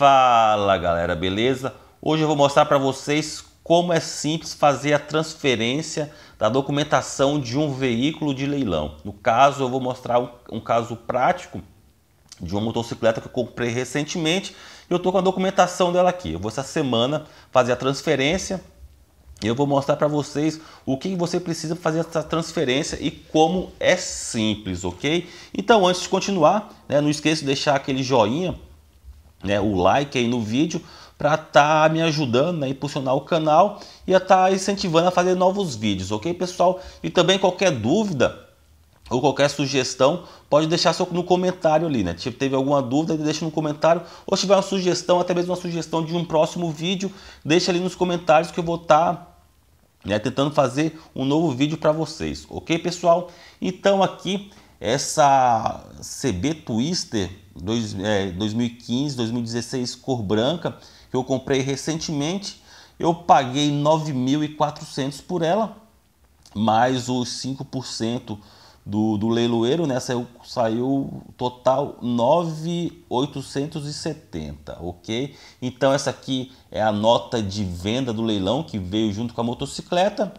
Fala galera, beleza? Hoje eu vou mostrar para vocês como é simples fazer a transferência da documentação de um veículo de leilão. No caso, eu vou mostrar um, caso prático de uma motocicleta que eu comprei recentemente e eu estou com a documentação dela aqui. Eu vou essa semana fazer a transferência e eu vou mostrar para vocês o que você precisa fazer essa transferência e como é simples, ok? Então, antes de continuar, né, não esqueça de deixar aquele joinha né, o like aí no vídeo para estar tá me ajudando a né, impulsionar o canal e a estar tá incentivando a fazer novos vídeos, ok pessoal? E também qualquer dúvida ou qualquer sugestão, pode deixar seu, no comentário ali, né? Se tipo, teve alguma dúvida, deixa no comentário. Ou se tiver uma sugestão, até mesmo uma sugestão de um próximo vídeo, deixa ali nos comentários que eu vou estar tá, né, tentando fazer um novo vídeo para vocês, ok pessoal? Então aqui essa CB Twister 2015, 2016 é, cor branca que eu comprei recentemente, eu paguei 9.400 por ela, mais os 5% do, do leiloeiro, né? Saiu, saiu total 9,870, ok? Então essa aqui é a nota de venda do leilão que veio junto com a motocicleta.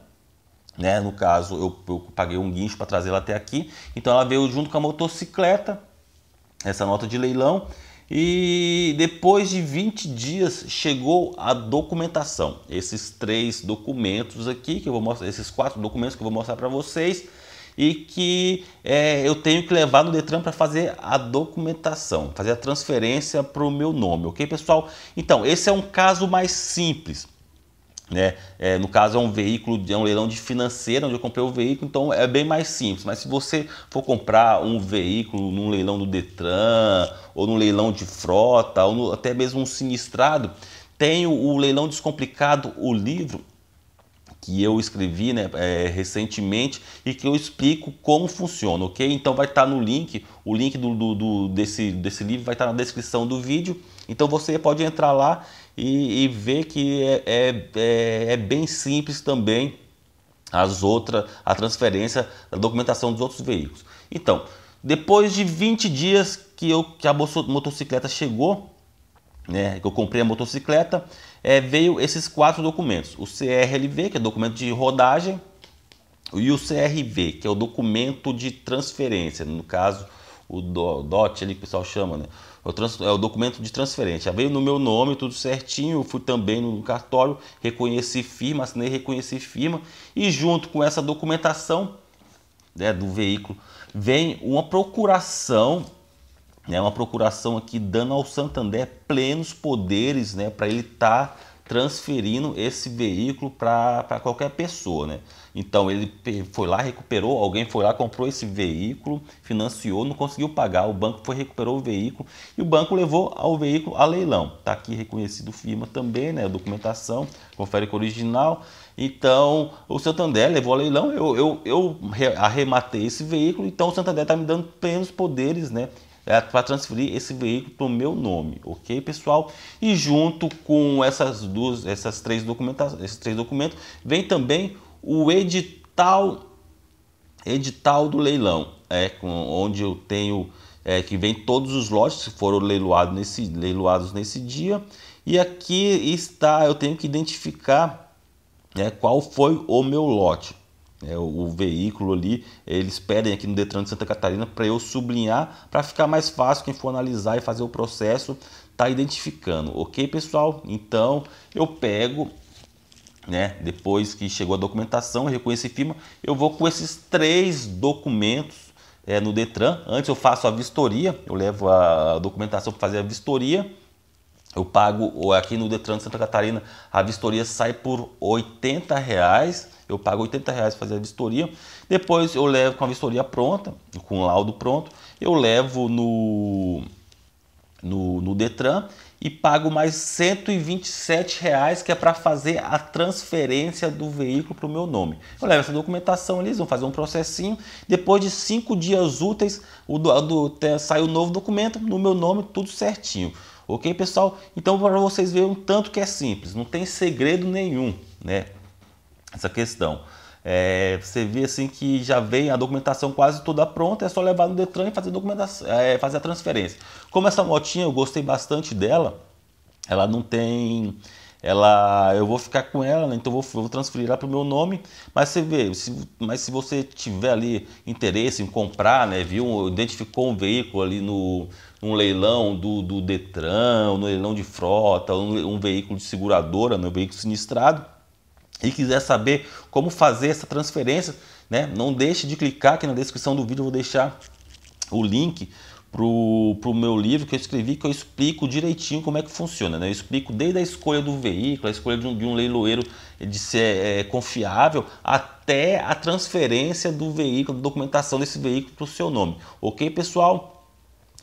Né? No caso, eu, eu paguei um guincho para trazer ela até aqui. Então ela veio junto com a motocicleta, essa nota de leilão. E depois de 20 dias chegou a documentação. Esses três documentos aqui que eu vou mostrar, esses quatro documentos que eu vou mostrar para vocês e que é, eu tenho que levar no Detran para fazer a documentação, fazer a transferência para o meu nome, ok pessoal? Então esse é um caso mais simples. Né? É, no caso, é um veículo, é um leilão de financeiro onde eu comprei o veículo, então é bem mais simples. Mas se você for comprar um veículo num leilão do Detran, ou num leilão de frota, ou no, até mesmo um sinistrado, tem o, o Leilão Descomplicado, o livro, que eu escrevi né, é, recentemente e que eu explico como funciona, ok? Então vai estar tá no link, o link do, do, do desse, desse livro vai estar tá na descrição do vídeo, então você pode entrar lá e, e ver que é, é, é, é bem simples também as outras, a transferência da documentação dos outros veículos. Então, depois de 20 dias que, eu, que a motocicleta chegou, né, que eu comprei a motocicleta, é, veio esses quatro documentos: o CRLV, que é documento de rodagem, e o CRV, que é o documento de transferência, no caso o DOT ali que o pessoal chama, né? É o trans, é o documento de transferência. Já veio no meu nome, tudo certinho. Eu fui também no cartório, reconheci firma, assinei, reconheci firma. E junto com essa documentação né, do veículo, vem uma procuração né, uma procuração aqui dando ao Santander plenos poderes né, para ele estar tá transferindo esse veículo para qualquer pessoa. Né? Então ele foi lá, recuperou, alguém foi lá, comprou esse veículo, financiou, não conseguiu pagar, o banco foi recuperou o veículo e o banco levou ao veículo a leilão. Está aqui reconhecido firma também, né? A documentação, confere com o original. Então o Santander levou a leilão, eu, eu, eu arrematei esse veículo, então o Santander está me dando plenos poderes, né? é, para transferir esse veículo para o meu nome, ok, pessoal? E junto com essas duas, essas três documentações, esses três documentos, vem também o edital, edital do leilão, é, com, onde eu tenho é, que vem todos os lotes que foram leiloados nesse, leiloados nesse dia. E aqui está, eu tenho que identificar né, qual foi o meu lote é, o, o, veículo ali, eles pedem aqui no Detran de Santa Catarina para eu sublinhar, para ficar mais fácil quem for analisar e fazer o processo, tá identificando, ok pessoal? Então eu pego, né, depois que chegou a documentação, reconheci firma, eu vou com esses três documentos é, no Detran, antes eu faço a vistoria, eu levo a documentação para fazer a vistoria, eu pago é aqui no Detran de Santa Catarina, a vistoria sai por 80 reais. Eu pago 80 reais fazer a vistoria. Depois eu levo com a vistoria pronta, com o laudo pronto, eu levo no, no, no Detran e pago mais 127 reais que é para fazer a transferência do veículo para o meu nome. Eu levo essa documentação, ali, eles vão fazer um processinho. Depois de cinco dias úteis, o do, do, sai o novo documento no meu nome, tudo certinho. Ok, pessoal? Então, para vocês verem o tanto que é simples, não tem segredo nenhum, né? Essa questão. É, você vê assim que já vem a documentação quase toda pronta, é só levar no Detran e fazer, documentação, é, fazer a transferência. Como essa motinha, eu gostei bastante dela, ela não tem ela eu vou ficar com ela, né? então vou, vou transferir ela para o meu nome. Mas você vê, se, mas se você tiver ali interesse em comprar, né, viu, identificou um veículo ali no um leilão do, do Detran, no leilão de frota, um, um veículo de seguradora, né, um veículo sinistrado, e quiser saber como fazer essa transferência, né, não deixe de clicar aqui na descrição do vídeo, eu vou deixar o link para o meu livro que eu escrevi, que eu explico direitinho como é que funciona. Né? Eu explico desde a escolha do veículo, a escolha de um, de um leiloeiro de ser é, confiável, até a transferência do veículo, da documentação desse veículo para o seu nome. Ok, pessoal?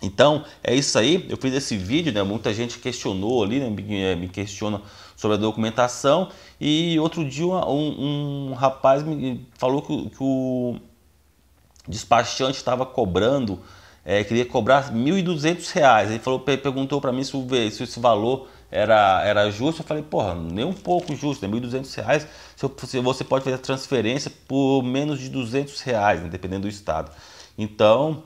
Então, é isso aí. Eu fiz esse vídeo, né? Muita gente questionou ali, né? me, é, questiona sobre a documentação. E outro dia um, um rapaz me falou que, que o despachante estava cobrando é, queria cobrar R$ 1.200. Ele falou, perguntou para mim se, se esse valor era, era justo. Eu falei, porra, nem um pouco justo, né? R$ 1.200. Se você pode fazer a transferência por menos de R$ 200, reais, né? dependendo do estado. Então,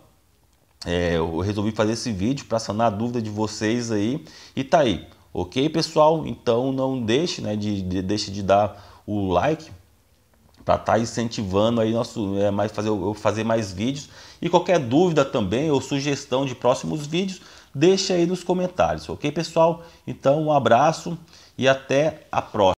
é, eu resolvi fazer esse vídeo para sanar a dúvida de vocês aí. E tá aí, ok, pessoal? Então, não deixe né, de, de, deixe de dar o like para tá, estar tá incentivando aí nosso é, mais fazer eu fazer mais vídeos e qualquer dúvida também ou sugestão de próximos vídeos deixa aí nos comentários, ok pessoal? Então um abraço e até a próxima.